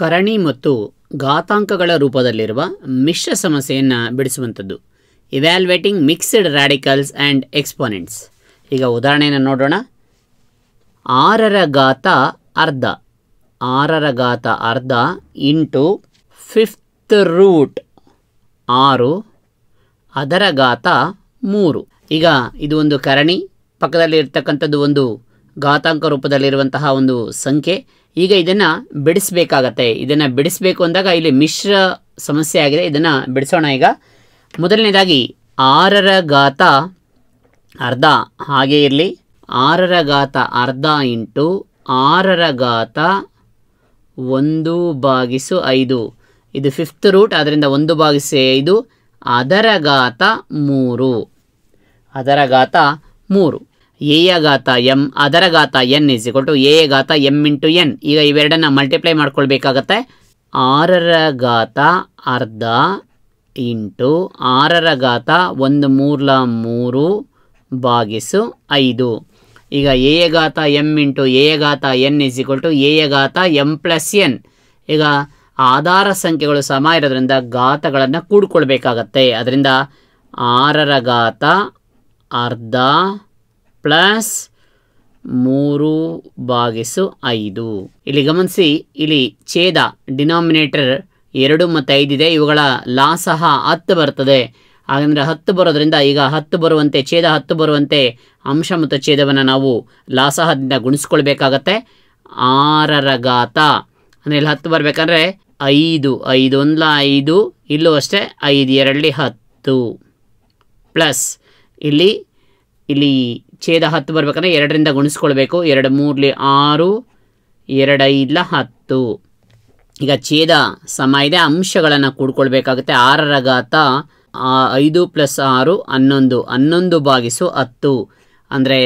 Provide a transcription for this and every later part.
ಕರಣಿ ಮತ್ತು ಘಾತಾಂಕಗಳ ರೂಪದಲ್ಲಿರುವ ಮಿಶ್ರ ಸಮಸ್ಯೆಯನ್ನು ಬಿಡಿಸುವಂಥದ್ದು evaluating mixed radicals and exponents ಈಗ ಉದಾಹರಣೆಯನ್ನು ನೋಡೋಣ ಆರರ ಘಾತ ಅರ್ಧ ಆರರ ಘಾತ ಅರ್ಧ ಇಂಟು ಫಿಫ್ತ್ ರೂಟ್ ಆರು ಅದರ ಘಾತ ಮೂರು ಈಗ ಇದು ಒಂದು ಕರಣಿ ಪಕ್ಕದಲ್ಲಿ ಇರ್ತಕ್ಕಂಥದ್ದು ಒಂದು ಘಾತಾಂಕ ರೂಪದಲ್ಲಿರುವಂತಹ ಒಂದು ಸಂಖ್ಯೆ ಈಗ ಇದನ್ನು ಬಿಡಿಸಬೇಕಾಗತ್ತೆ ಇದನ್ನು ಬಿಡಿಸಬೇಕು ಅಂದಾಗ ಇಲ್ಲಿ ಮಿಶ್ರ ಸಮಸ್ಯೆ ಆಗಿದೆ ಇದನ್ನು ಬಿಡಿಸೋಣ ಈಗ ಮೊದಲನೇದಾಗಿ ಆರರ ಘಾತ ಅರ್ಧ ಹಾಗೆ ಇರಲಿ ಆರರ ಘಾತ ಅರ್ಧ ಇಂಟು ಆರರ ಘಾತ ಒಂದು ಬಾಗಿಸು ಐದು ಇದು ಫಿಫ್ತ್ ರೂಟ್ ಅದರಿಂದ ಒಂದು ಬಾಗಿಸು ಐದು ಅದರ ಘಾತ ಮೂರು ಅದರ ಘಾತ ಮೂರು ಎಯ ಘಾತ ಎಮ್ ಅದರ ಘಾತ N is equal to A ಘಾತ ಎಮ್ ಇಂಟು ಎನ್ ಈಗ ಇವೆರಡನ್ನ ಮಲ್ಟಿಪ್ಲೈ ಮಾಡ್ಕೊಳ್ಬೇಕಾಗತ್ತೆ ಆರರ ಘಾತ ಅರ್ಧ ಇಂಟು ಆರರ ಘಾತ ಒಂದು ಮೂರ್ಲ ಮೂರು ಭಾಗಿಸು ಐದು ಈಗ ಎ ಘಾತ ಎಮ್ ಇಂಟು ಎ ಘಾತ N is equal to A ಘಾತ ಎಂ ಪ್ಲಸ್ ಎನ್ ಈಗ ಆಧಾರ ಸಂಖ್ಯೆಗಳು ಸಮ ಇರೋದ್ರಿಂದ ಗಾತಗಳನ್ನು ಕೂಡ್ಕೊಳ್ಬೇಕಾಗತ್ತೆ ಅದರಿಂದ ಆರರ ಘಾತ ಅರ್ಧ ಪ್ಲಸ್ ಮೂರು ಭಾಗಿಸು ಐದು ಇಲ್ಲಿ ಗಮನಿಸಿ ಇಲ್ಲಿ ಛೇದ ಡಿನಾಮಿನೇಟರ್ ಎರಡು ಮತ್ತು ಐದಿದೆ ಇವುಗಳ ಲಾ ಸಹ ಹತ್ತು ಬರ್ತದೆ ಹಾಗಂದರೆ ಹತ್ತು ಬರೋದ್ರಿಂದ ಈಗ ಹತ್ತು ಬರುವಂತೆ ಛೇದ ಹತ್ತು ಬರುವಂತೆ ಅಂಶ ಮತ್ತು ಛೇದವನ್ನು ನಾವು ಲಾಸಹದಿಂದ ಗುಣಿಸ್ಕೊಳ್ಬೇಕಾಗತ್ತೆ ಆರರ ಘಾತ ಅಂದರೆ ಇಲ್ಲಿ ಹತ್ತು ಬರಬೇಕಂದ್ರೆ ಐದು ಐದು ಐದೊಂದಲ ಐದು ಇಲ್ಲೂ ಅಷ್ಟೇ ಐದು ಎರಡಲ್ಲಿ ಹತ್ತು ಪ್ಲಸ್ ಇಲ್ಲಿ ಇಲ್ಲಿ ಛೇದ ಹತ್ತು ಬರ್ಬೇಕಂದ್ರೆ ಎರಡರಿಂದ ಗುಣಿಸ್ಕೊಳ್ಬೇಕು ಎರಡು ಮೂರಲಿ ಆರು ಎರಡೈದ್ಲ ಹತ್ತು ಈಗ ಛೇದ ಸಮ ಇದೆ ಅಂಶಗಳನ್ನು ಕೂಡ್ಕೊಳ್ಬೇಕಾಗುತ್ತೆ ಆರರ ಘಾತ ಐದು ಪ್ಲಸ್ ಆರು ಹನ್ನೊಂದು ಹನ್ನೊಂದು ಬಾಗಿಸು ಹತ್ತು ಅಂದರೆ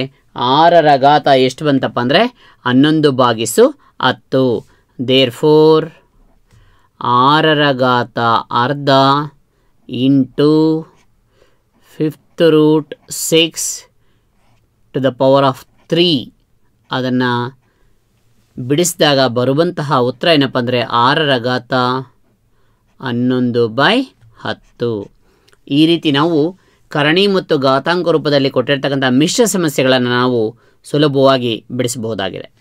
ಆರರ ಘಾತ ಎಷ್ಟು ಬಂತಪ್ಪ ಅಂದರೆ ಹನ್ನೊಂದು ಬಾಗಿಸು ಹತ್ತು ದೇರ್ ಫೋರ್ ಆರರ ಘಾತ ಅರ್ಧ into fifth root six to the power of three ಅದನ್ನು ಬಿಡಿಸಿದಾಗ ಬರುವಂತಹ ಉತ್ತರ ಏನಪ್ಪ ಅಂದರೆ ಆರರ ಘಾತ ಹನ್ನೊಂದು ಬೈ ಹತ್ತು ಈ ರೀತಿ ನಾವು ಕರಣಿ ಮತ್ತು ಘಾತಾಂಕ ರೂಪದಲ್ಲಿ ಕೊಟ್ಟಿರ್ತಕ್ಕಂಥ ಮಿಶ್ರ ಸಮಸ್ಯೆಗಳನ್ನು ನಾವು ಸುಲಭವಾಗಿ ಬಿಡಿಸಬಹುದಾಗಿದೆ